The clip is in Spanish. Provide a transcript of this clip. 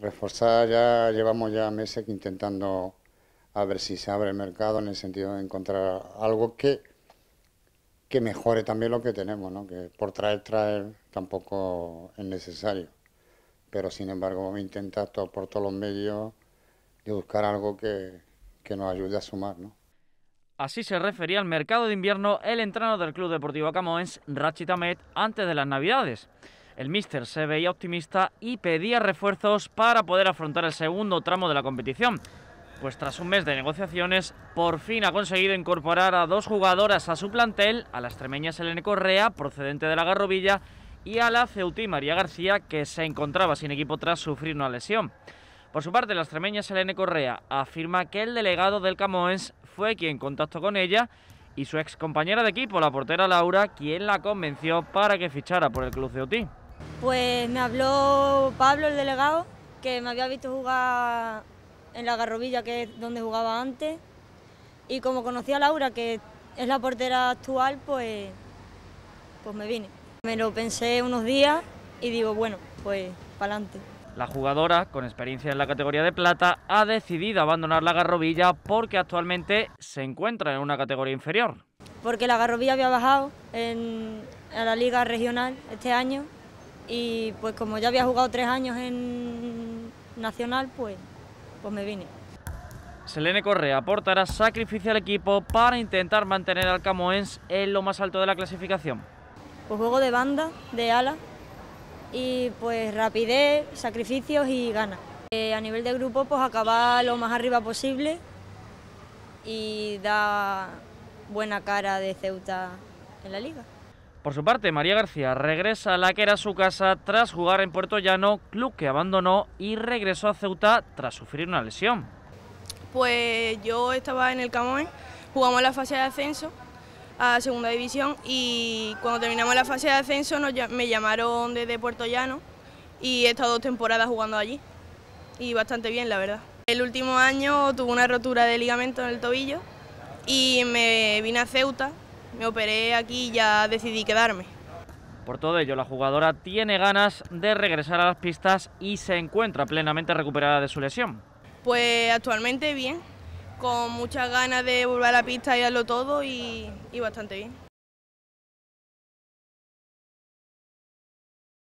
Reforzar ya llevamos ya meses intentando a ver si se abre el mercado en el sentido de encontrar algo que, que mejore también lo que tenemos, ¿no? que por traer, traer tampoco es necesario. Pero sin embargo intenta por todos los medios de buscar algo que, que nos ayude a sumar. ¿no? Así se refería al mercado de invierno el entrenador del Club Deportivo Camoens, rachitamed antes de las Navidades. El míster se veía optimista y pedía refuerzos para poder afrontar el segundo tramo de la competición. Pues tras un mes de negociaciones, por fin ha conseguido incorporar a dos jugadoras a su plantel, a la extremeña Selene Correa, procedente de la Garrovilla, y a la Ceutí María García, que se encontraba sin equipo tras sufrir una lesión. Por su parte, la extremeña Selene Correa afirma que el delegado del Camoens fue quien contactó con ella y su ex compañera de equipo, la portera Laura, quien la convenció para que fichara por el club Ceutí. Pues me habló Pablo, el delegado, que me había visto jugar en la Garrovilla, que es donde jugaba antes. Y como conocí a Laura, que es la portera actual, pues, pues me vine. Me lo pensé unos días y digo, bueno, pues para adelante. La jugadora, con experiencia en la categoría de plata, ha decidido abandonar la Garrovilla porque actualmente se encuentra en una categoría inferior. Porque la Garrovilla había bajado en, en la liga regional este año y pues como ya había jugado tres años en Nacional, pues, pues me vine. Selene Correa aportará sacrificio al equipo para intentar mantener al Camoens en lo más alto de la clasificación. Pues juego de banda, de ala y pues rapidez, sacrificios y ganas. Eh, a nivel de grupo pues acabar lo más arriba posible y da buena cara de Ceuta en la liga. Por su parte, María García regresa a la que era su casa tras jugar en Puerto Llano, club que abandonó y regresó a Ceuta tras sufrir una lesión. Pues yo estaba en el Camón, jugamos la fase de ascenso a segunda división y cuando terminamos la fase de ascenso me llamaron desde Puerto Llano y he estado dos temporadas jugando allí y bastante bien la verdad. El último año tuve una rotura de ligamento en el tobillo y me vine a Ceuta me operé aquí y ya decidí quedarme. Por todo ello, la jugadora tiene ganas de regresar a las pistas y se encuentra plenamente recuperada de su lesión. Pues actualmente bien, con muchas ganas de volver a la pista y hacerlo todo y bastante bien.